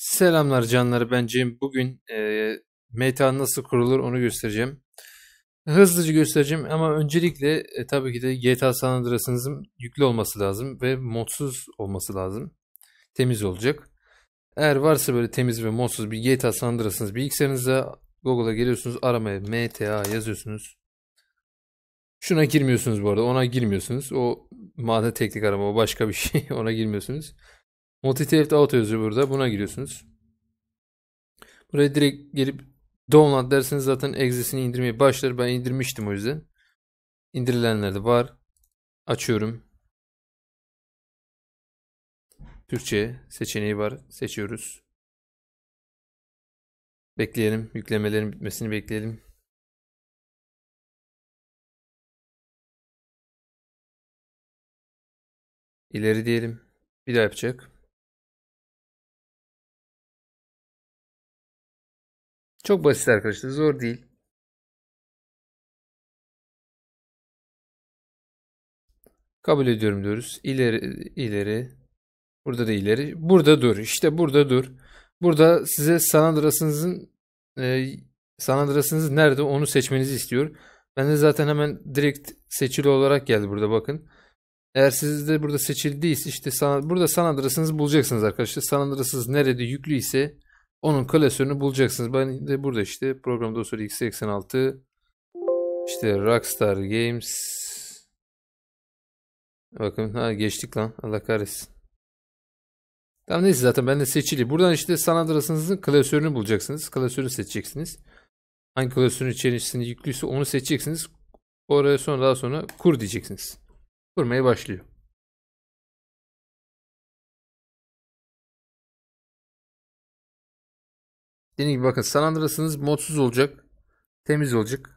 Selamlar canları ben Cem. Bugün e, meta nasıl kurulur onu göstereceğim. Hızlıca göstereceğim ama öncelikle e, tabii ki de GTA San Andreas'ınızın yüklü olması lazım ve modsuz olması lazım. Temiz olacak. Eğer varsa böyle temiz ve modsuz bir GTA San Andreas'ınız bilgisayarınıza Google'a geliyorsunuz aramaya MTA yazıyorsunuz. Şuna girmiyorsunuz bu arada ona girmiyorsunuz. O madde teknik arama o başka bir şey ona girmiyorsunuz multi Auto yazıyor burada. Buna giriyorsunuz. Buraya direkt gelip download derseniz zaten exesini indirmeye başlar. Ben indirmiştim o yüzden. İndirilenler de var. Açıyorum. Türkçe seçeneği var. Seçiyoruz. Bekleyelim. Yüklemelerin bitmesini bekleyelim. İleri diyelim. Bir daha yapacak. Çok basit arkadaşlar. Zor değil. Kabul ediyorum diyoruz. İleri, ileri. Burada da ileri. Burada dur. İşte burada dur. Burada size San Andreas'ınızın e, San Andreas'ınız nerede onu seçmenizi istiyor. Ben de zaten hemen direkt seçili olarak geldi burada bakın. Eğer sizde burada seçildiyse işte sana, burada San Andreas'ınızı bulacaksınız arkadaşlar. San Andreas'ınız nerede yüklü ise onun klasörünü bulacaksınız. Ben de burada işte program dosyası x86 işte Rockstar Games Bakın ha geçtik lan. Allah kahretsin. Tamam neyse zaten ben de seçili. Buradan işte San Andreas'ınızın klasörünü bulacaksınız. Klasörünü seçeceksiniz. Hangi klasörün içerisinde yüklüyse onu seçeceksiniz. Oraya sonra daha sonra kur diyeceksiniz. Kurmaya başlıyor. Dediğim gibi bakın San Andreas'ınız modsuz olacak. Temiz olacak.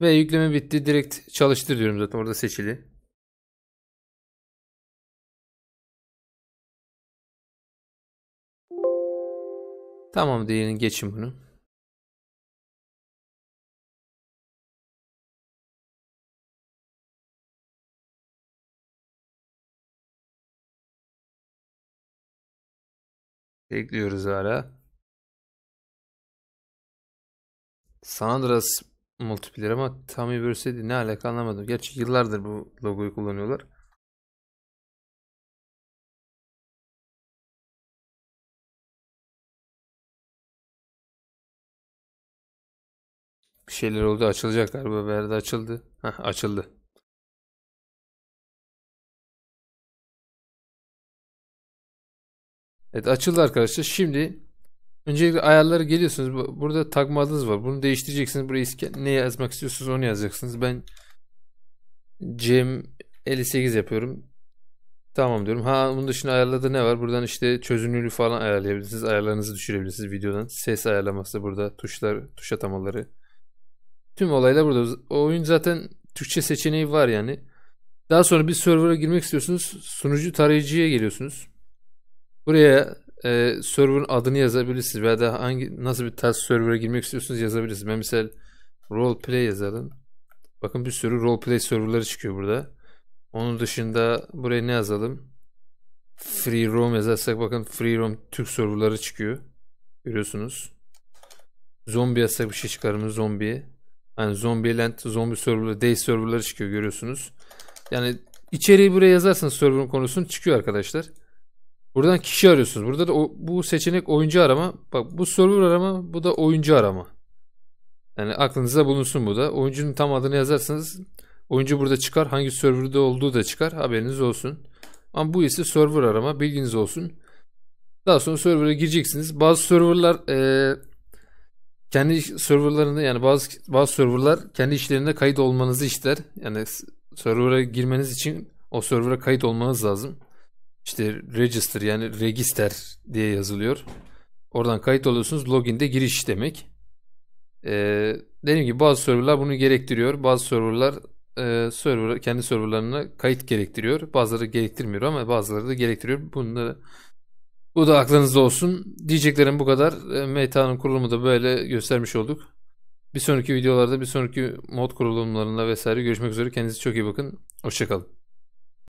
Ve yükleme bitti. Direkt çalıştır diyorum zaten orada seçili. Tamam diyelim geçin bunu. Bekliyoruz hala. San Andreas multiplayer ama Tommy Versetti ne alaka anlamadım. Gerçi yıllardır bu logoyu kullanıyorlar. Bir şeyler oldu açılacak galiba. Verdi açıldı. Heh, açıldı. Evet açıldı arkadaşlar. Şimdi öncelikle ayarları geliyorsunuz. Burada takma adınız var. Bunu değiştireceksiniz. Buraya ne yazmak istiyorsunuz onu yazacaksınız. Ben Cem 58 yapıyorum. Tamam diyorum. Ha bunun dışında ayarlarda ne var? Buradan işte çözünürlüğü falan ayarlayabilirsiniz. Ayarlarınızı düşürebilirsiniz videodan. Ses ayarlaması burada. Tuşlar, tuş atamaları. Tüm olaylar burada. O oyun zaten Türkçe seçeneği var yani. Daha sonra bir server'a girmek istiyorsunuz. Sunucu tarayıcıya geliyorsunuz. Buraya e, server'ın adını yazabilirsiniz veya da hangi nasıl bir tarz server'a girmek istiyorsunuz yazabilirsiniz. Ben mesela roleplay yazalım. Bakın bir sürü roleplay server'ları çıkıyor burada. Onun dışında buraya ne yazalım? Free roam yazarsak bakın free roam Türk server'ları çıkıyor. Görüyorsunuz. Zombi yazsak bir şey çıkar mı? Zombi. Yani Zombieland, zombi server'ları, day server'ları çıkıyor görüyorsunuz. Yani içeriği buraya yazarsanız server'ın konusun çıkıyor arkadaşlar. Buradan kişi arıyorsunuz. Burada da o, bu seçenek oyuncu arama. Bak bu server arama, bu da oyuncu arama. Yani aklınızda bulunsun bu da. Oyuncunun tam adını yazarsanız oyuncu burada çıkar. Hangi serverde olduğu da çıkar. Haberiniz olsun. Ama bu ise server arama. Bilginiz olsun. Daha sonra server'a gireceksiniz. Bazı serverlar e, kendi serverlarında yani bazı bazı serverlar kendi işlerinde kayıt olmanızı ister. Yani server'a girmeniz için o server'a kayıt olmanız lazım işte register yani register diye yazılıyor. Oradan kayıt oluyorsunuz. login de giriş demek. Ee, dediğim gibi bazı serverlar bunu gerektiriyor. Bazı serverlar e, server, kendi serverlarına kayıt gerektiriyor. Bazıları gerektirmiyor ama bazıları da gerektiriyor. Bunları bu da aklınızda olsun. Diyeceklerim bu kadar. E, Meta'nın kurulumu da böyle göstermiş olduk. Bir sonraki videolarda, bir sonraki mod kurulumlarında vesaire görüşmek üzere. Kendinize çok iyi bakın. Hoşçakalın.